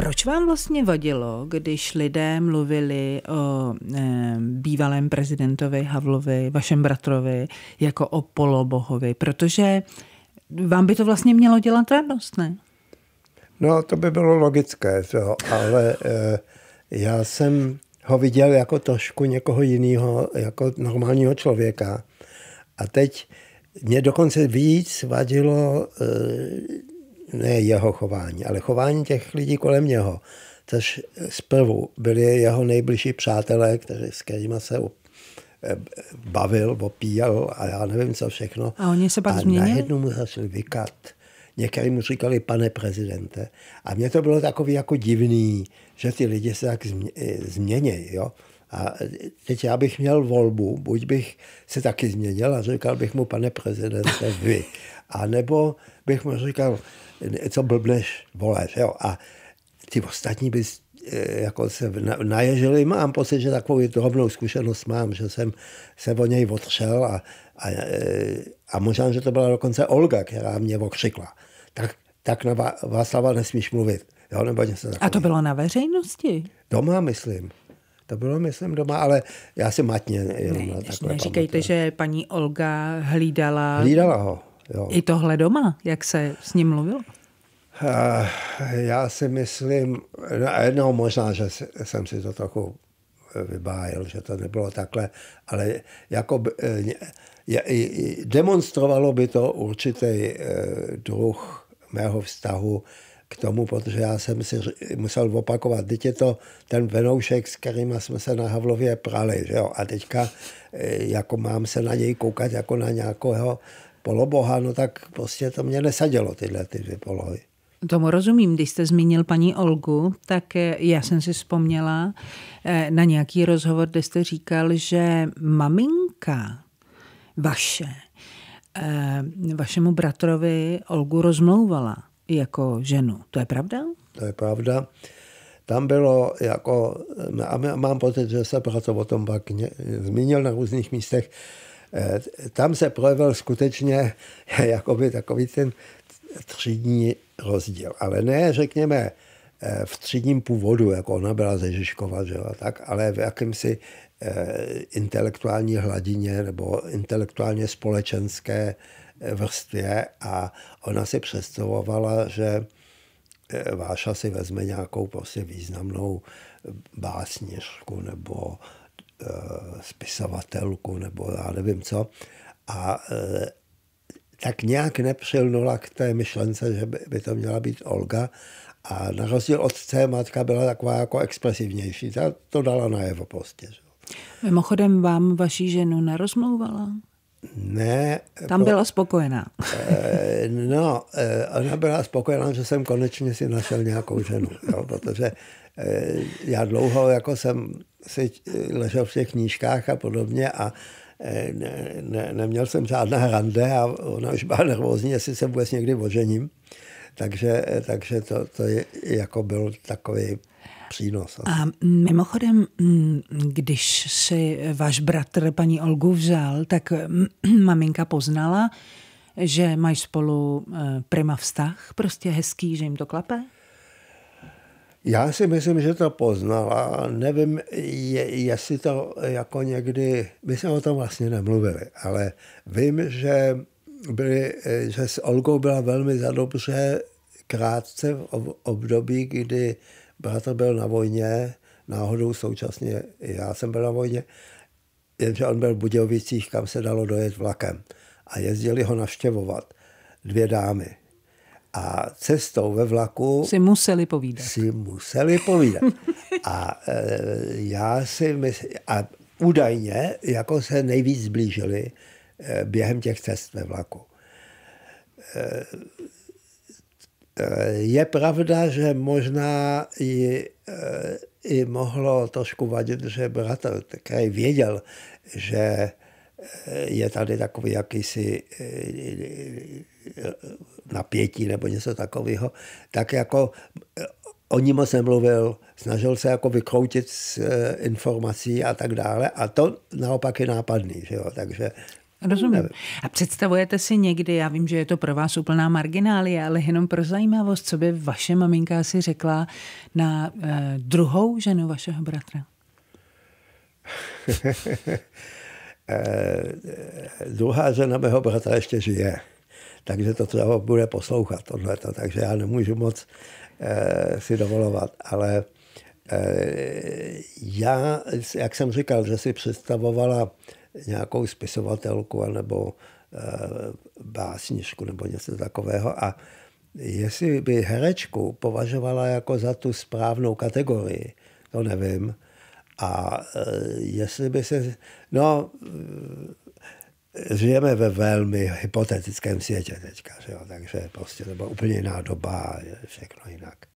Proč vám vlastně vadilo, když lidé mluvili o e, bývalém prezidentovi Havlovi, vašem bratrovi, jako o polobohovi? Protože vám by to vlastně mělo dělat radost, ne? No, to by bylo logické, jo, ale e, já jsem ho viděl jako trošku někoho jiného, jako normálního člověka. A teď mě dokonce víc vadilo e, ne jeho chování, ale chování těch lidí kolem něho, což zprvu byli jeho nejbližší přátelé, kteří, s kterými se e, bavil, opíjal a já nevím co všechno. A oni se pak a změnili? najednou mu začali vykat. Některý mu říkali pane prezidente. A mně to bylo takový jako divný, že ty lidi se tak e, změní. Jo? A teď já bych měl volbu, buď bych se taky změnil a říkal bych mu, pane prezidente, vy. A nebo bych mu říkal, co blbneš, voleš. Jo. A ty ostatní by eh, jako se naježili. Mám pocit, že takovou drobnou zkušenost mám, že jsem se o něj otřel a, a, eh, a možná, že to byla dokonce Olga, která mě okřikla. Tak, tak na Václava nesmíš mluvit. Jo, nebo něco a to bylo na veřejnosti? Doma, myslím. To bylo, myslím, doma, ale já si matně jenom ne, takhle Neříkejte, že paní Olga hlídala... Hlídala ho, jo. I tohle doma, jak se s ním mluvilo? Uh, já si myslím, no, eh, no možná, že jsem si to trochu eh, vybájil, že to nebylo takhle, ale jako demonstrovalo by to určitý druh mého vztahu k tomu, protože já jsem si musel opakovat, teď je to ten venoušek, s kterým jsme se na Havlově prali, že jo? a teďka e, jako mám se na něj koukat jako na nějakého poloboha, no tak prostě to mě nesadilo tyhle ty dvě polohy. Tomu rozumím, když jste zmínil paní Olgu, tak e, já jsem si vzpomněla e, na nějaký rozhovor, kde jste říkal, že maminka vaše vašemu bratrovi Olgu rozmlouvala jako ženu. To je pravda? To je pravda. Tam bylo jako, no a mám pocit, že se proto o tom pak zmínil na různých místech, eh, tam se projevil skutečně jakoby takový ten třídní rozdíl. Ale ne, řekněme, eh, v třídním původu, jako ona byla ze Žižkova, že jo, tak, ale v jakýmsi eh, intelektuální hladině nebo intelektuálně společenské Eh, vrstvě a ona si představovala, že eh, Váša si vezme nějakou prostě významnou eh, básničku nebo e, spisovatelku nebo já nevím co a e, tak nějak nepřilnula k té myšlence, že by, by to měla být Olga a na rozdíl od té matka byla taková jako expresivnější. Ta to dala najevo prostě. Že? Mimochodem vám vaší ženu nerozmlouvala? Ne. Tam byla po, spokojená. E, no, e, ona byla spokojená, že jsem konečně si našel nějakou ženu, jo, protože e, já dlouho jako jsem si ležel v těch knížkách a podobně a ne, ne, neměl jsem žádná rande a ona už byla nervózní, jestli se vůbec někdy ožením. Takže, takže to, to je, jako byl takový přínos. A mimochodem, mm, když si váš bratr paní Olgu vzal, tak mm, maminka poznala, že mají spolu eh, prima vztah, prostě hezký, že jim to klape? Já si myslím, že to poznala. Nevím, je, jestli to jako někdy... My jsme o tom vlastně nemluvili, ale vím, že, byli, eh, že s Olgou byla velmi zadobře krátce v období, kdy bratr byl na vojně, náhodou současně i já jsem byl na vojně, jenže on byl v Budějovicích, kam se dalo dojet vlakem. A jezdili ho navštěvovat dvě dámy. A cestou ve vlaku... Si museli povídat. Si museli povídat. A e, já si myslím... A údajně jako se nejvíc zblížili e, během těch cest ve vlaku. E, je pravda, že možná i, eh, i mohlo trošku vadit, že bratr, který věděl, že eh, je tady takový jakýsi eh, napětí nebo něco takového, tak jako o ní moc nemluvil, snažil se jako vykroutit z informací a tak dále a to naopak je nápadný, že jo? takže Rozumím. A představujete si někdy, já vím, že je to pro vás úplná marginálie, ale jenom pro zajímavost, co by vaše maminka si řekla na eh, druhou ženu vašeho bratra? eh, druhá žena mého bratra ještě žije, takže to třeba bude poslouchat tohleto, takže já nemůžu moc eh, si dovolovat, ale eh, já, jak jsem říkal, že si představovala nějakou spisovatelku nebo eh, básničku nebo něco takového a jestli by herečku považovala jako za tu správnou kategorii, to nevím. A eh, jestli by se... No, eh, žijeme ve velmi hypotetickém světě teďka, že jo? takže prostě to byla úplně jiná doba, všechno jinak.